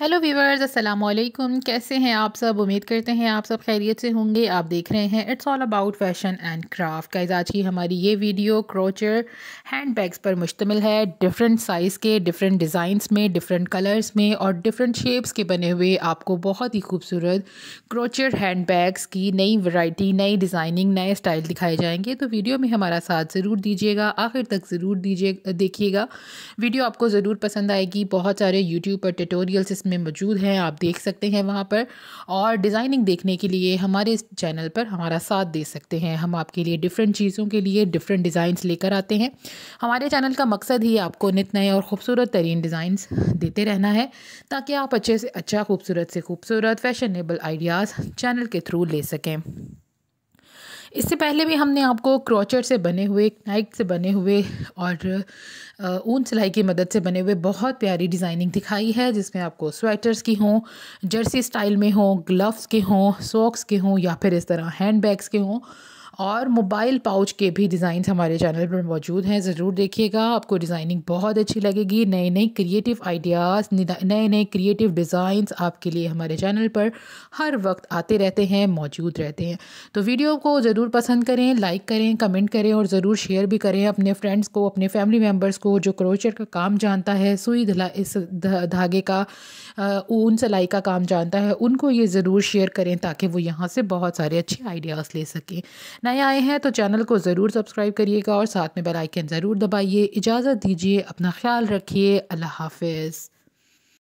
hello viewers अस्सलाम वालेकुम कैसे हैं आप सब उम्मीद करते हैं आप सब खैरियत से होंगे आप देख रहे हैं it's all about fashion and craft guys आज की हमारी ये वीडियो क्रोचर हैंड बैग्स पर मुश्तमिल है डिफरेंट साइज़ के डिफरेंट डिज़ाइंस में डिफरेंट कलर्स में और डिफरेंट शेप्स के बने हुए आपको बहुत ही खूबसूरत क्रोचर हैंड बैग्स की नई वैरायटी नई डिज़ाइनिंग नए स्टाइल दिखाए जाएंगे तो वीडियो में हमारा साथ ज़रूर दीजिएगा आखिर तक ज़रूर दीजिए देखिएगा वीडियो आपको ज़रूर पसंद आएगी बहुत सारे यूट्यूब पर ट्यूटोरियल्स में मौजूद हैं आप देख सकते हैं वहाँ पर और डिज़ाइनिंग देखने के लिए हमारे इस चैनल पर हमारा साथ दे सकते हैं हम आपके लिए डिफरेंट चीज़ों के लिए डिफरेंट डिज़ाइंस लेकर आते हैं हमारे चैनल का मकसद ही आपको नित नए और ख़ूबसूरत तरीन डिज़ाइंस देते रहना है ताकि आप अच्छे से अच्छा खूबसूरत से खूबसूरत फैशनेबल आइडियाज़ चैनल के थ्रू ले सकें इससे पहले भी हमने आपको क्रॉचर से बने हुए नाइक से बने हुए और ऊन सिलाई की मदद से बने हुए बहुत प्यारी डिज़ाइनिंग दिखाई है जिसमें आपको स्वेटर्स की हों जर्सी स्टाइल में हों ग्लव्स के हों सॉक्स के हों या फिर इस तरह हैंड बैग्स के हों और मोबाइल पाउच के भी डिज़ाइन हमारे चैनल पर मौजूद हैं ज़रूर देखिएगा आपको डिज़ाइनिंग बहुत अच्छी लगेगी नए नए क्रिएटिव आइडियाज़ नए नए क्रिएटिव डिज़ाइंस आपके लिए हमारे चैनल पर हर वक्त आते रहते हैं मौजूद रहते हैं तो वीडियो को ज़रूर पसंद करें लाइक करें कमेंट करें और ज़रूर शेयर भी करें अपने फ्रेंड्स को अपने फैमिली मेम्बर्स को जो क्रोचर का काम जानता है सुई धला इस धागे का ऊन सिलाई का काम जानता है उनको ये ज़रूर शेयर करें ताकि वो यहाँ से बहुत सारे अच्छे आइडियाज़ ले सकें नए आए हैं तो चैनल को ज़रूर सब्सक्राइब करिएगा और साथ में बेल आइकन ज़रूर दबाइए इजाज़त दीजिए अपना ख्याल रखिए अल्लाह हाफिज़